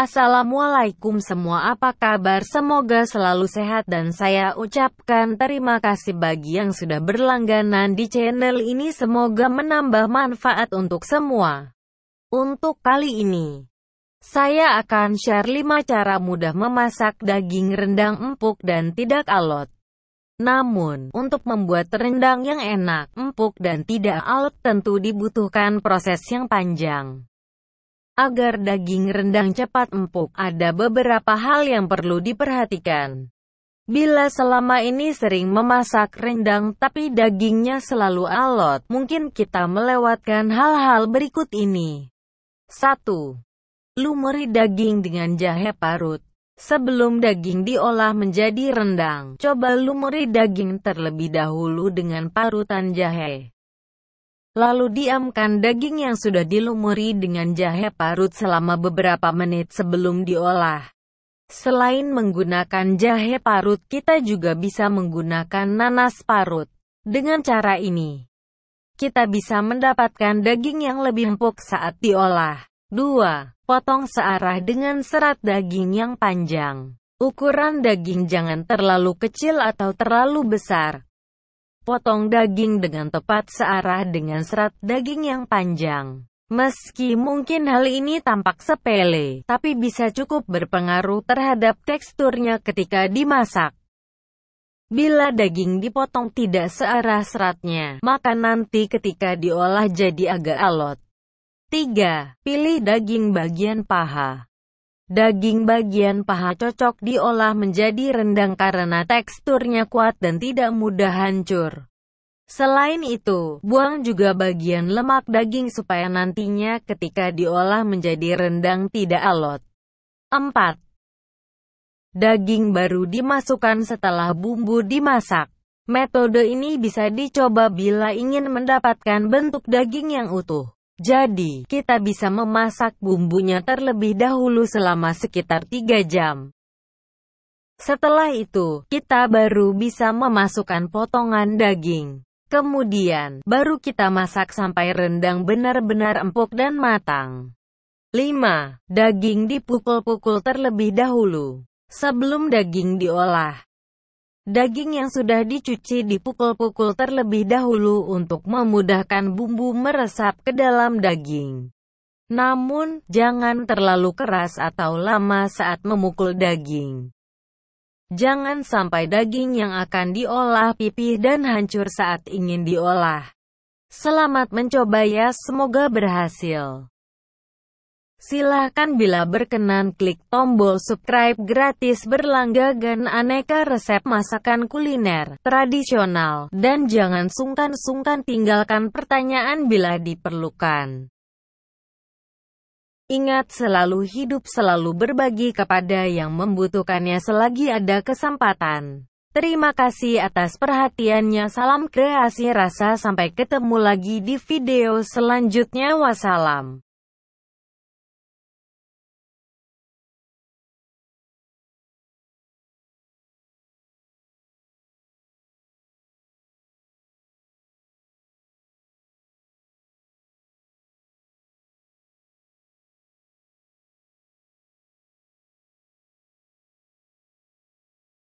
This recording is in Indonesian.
Assalamualaikum semua apa kabar semoga selalu sehat dan saya ucapkan terima kasih bagi yang sudah berlangganan di channel ini semoga menambah manfaat untuk semua. Untuk kali ini, saya akan share 5 cara mudah memasak daging rendang empuk dan tidak alot. Namun, untuk membuat rendang yang enak, empuk dan tidak alot tentu dibutuhkan proses yang panjang. Agar daging rendang cepat empuk, ada beberapa hal yang perlu diperhatikan. Bila selama ini sering memasak rendang tapi dagingnya selalu alot, mungkin kita melewatkan hal-hal berikut ini. 1. Lumuri daging dengan jahe parut. Sebelum daging diolah menjadi rendang, coba lumuri daging terlebih dahulu dengan parutan jahe. Lalu diamkan daging yang sudah dilumuri dengan jahe parut selama beberapa menit sebelum diolah. Selain menggunakan jahe parut, kita juga bisa menggunakan nanas parut. Dengan cara ini, kita bisa mendapatkan daging yang lebih empuk saat diolah. 2. Potong searah dengan serat daging yang panjang. Ukuran daging jangan terlalu kecil atau terlalu besar, potong daging dengan tepat searah dengan serat daging yang panjang. Meski mungkin hal ini tampak sepele, tapi bisa cukup berpengaruh terhadap teksturnya ketika dimasak. Bila daging dipotong tidak searah seratnya, maka nanti ketika diolah jadi agak alot. 3. Pilih daging bagian paha. Daging bagian paha cocok diolah menjadi rendang karena teksturnya kuat dan tidak mudah hancur. Selain itu, buang juga bagian lemak daging supaya nantinya ketika diolah menjadi rendang tidak alot. 4. Daging baru dimasukkan setelah bumbu dimasak. Metode ini bisa dicoba bila ingin mendapatkan bentuk daging yang utuh. Jadi, kita bisa memasak bumbunya terlebih dahulu selama sekitar 3 jam. Setelah itu, kita baru bisa memasukkan potongan daging. Kemudian, baru kita masak sampai rendang benar-benar empuk dan matang. 5. Daging dipukul-pukul terlebih dahulu. Sebelum daging diolah, Daging yang sudah dicuci dipukul-pukul terlebih dahulu untuk memudahkan bumbu meresap ke dalam daging. Namun, jangan terlalu keras atau lama saat memukul daging. Jangan sampai daging yang akan diolah pipih dan hancur saat ingin diolah. Selamat mencoba ya, semoga berhasil. Silahkan bila berkenan klik tombol subscribe gratis berlangganan aneka resep masakan kuliner tradisional, dan jangan sungkan-sungkan tinggalkan pertanyaan bila diperlukan. Ingat selalu hidup selalu berbagi kepada yang membutuhkannya selagi ada kesempatan. Terima kasih atas perhatiannya salam kreasi rasa sampai ketemu lagi di video selanjutnya wassalam.